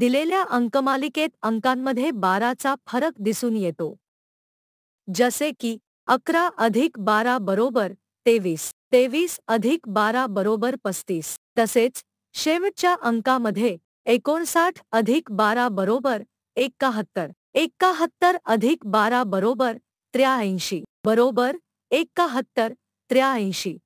दिलेल्या अंकमालिकेत अंकांमध्ये बाराचा फरक दिसून येतो जसे की अकरा अधिक बारा बरोबर तेवीस तेवीस अधिक बारा बरोबर पस्तीस तसेच शेवटच्या अंकामध्ये एकोणसाठ अधिक बारा बरोबर एकाहत्तर एकाहत्तर अधिक बारा बरोबर त्र्याऐंशी बरोबर एकाहत्तर त्र्याऐंशी